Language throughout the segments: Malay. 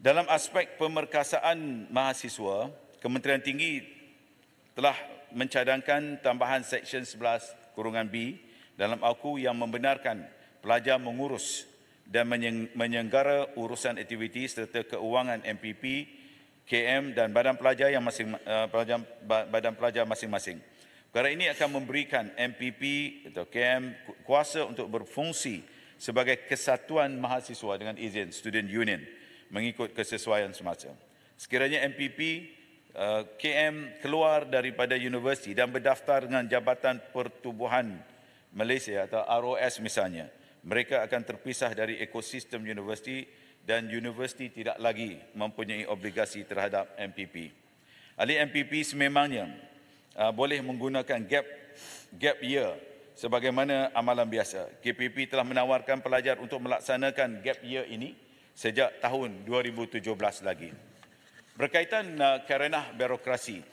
Dalam aspek pemerkasaan mahasiswa, Kementerian Tinggi telah mencadangkan tambahan Seksyen 11 kurungan B dalam aku yang membenarkan pelajar mengurus dan menyenggara urusan aktiviti serta keuangan MPP, KM dan badan pelajar yang masing eh, pelajar, badan pelajar masing-masing. Perkara ini akan memberikan MPP atau KM kuasa untuk berfungsi sebagai kesatuan mahasiswa dengan izin student union mengikut kesesuaian semasa. Sekiranya MPP eh, KM keluar daripada universiti dan berdaftar dengan Jabatan Pertubuhan Malaysia atau ROS misalnya, mereka akan terpisah dari ekosistem universiti dan universiti tidak lagi mempunyai obligasi terhadap MPP. Ahli MPP sememangnya eh, boleh menggunakan gap gap year sebagaimana amalan biasa. KPP telah menawarkan pelajar untuk melaksanakan gap year ini sejak tahun 2017 lagi. Berkaitan uh, kerana birokrasi,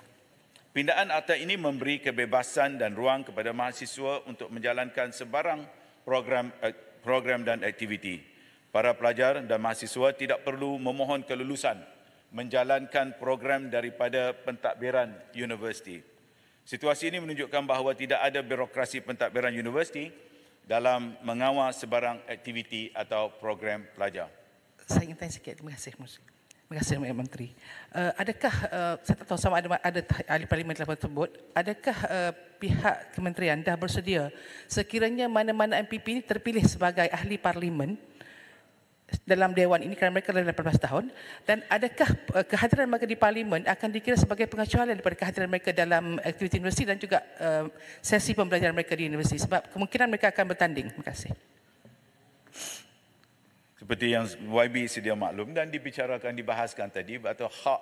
pindaan akta ini memberi kebebasan dan ruang kepada mahasiswa untuk menjalankan sebarang program uh, program dan aktiviti. Para pelajar dan mahasiswa tidak perlu memohon kelulusan menjalankan program daripada pentadbiran universiti. Situasi ini menunjukkan bahawa tidak ada birokrasi pentadbiran universiti dalam mengawal sebarang aktiviti atau program pelajar saya ingin tanya sikit. Terima kasih, Mus. Terima kasih, Mak Menteri. Uh, adakah, uh, saya tak tahu sama ada, ada ahli parlimen telah tersebut, adakah uh, pihak kementerian dah bersedia sekiranya mana-mana MPP ini terpilih sebagai ahli parlimen dalam dewan ini kerana mereka dah 18 tahun dan adakah kehadiran mereka di parlimen akan dikira sebagai pengecualian daripada kehadiran mereka dalam aktiviti universiti dan juga uh, sesi pembelajaran mereka di universiti sebab kemungkinan mereka akan bertanding terima kasih seperti yang YB sedia maklum dan dibicarakan dibahaskan tadi atau hak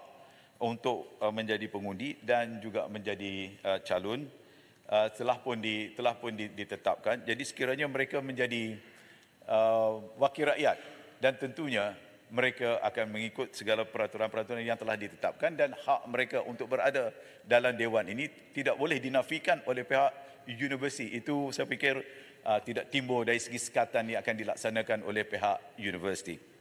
untuk uh, menjadi pengundi dan juga menjadi uh, calon uh, telah pun di telah pun ditetapkan jadi sekiranya mereka menjadi wakil rakyat dan tentunya mereka akan mengikut segala peraturan-peraturan yang telah ditetapkan dan hak mereka untuk berada dalam dewan ini tidak boleh dinafikan oleh pihak universiti itu saya fikir Uh, tidak timbul dari segi sekatan yang akan dilaksanakan oleh pihak universiti.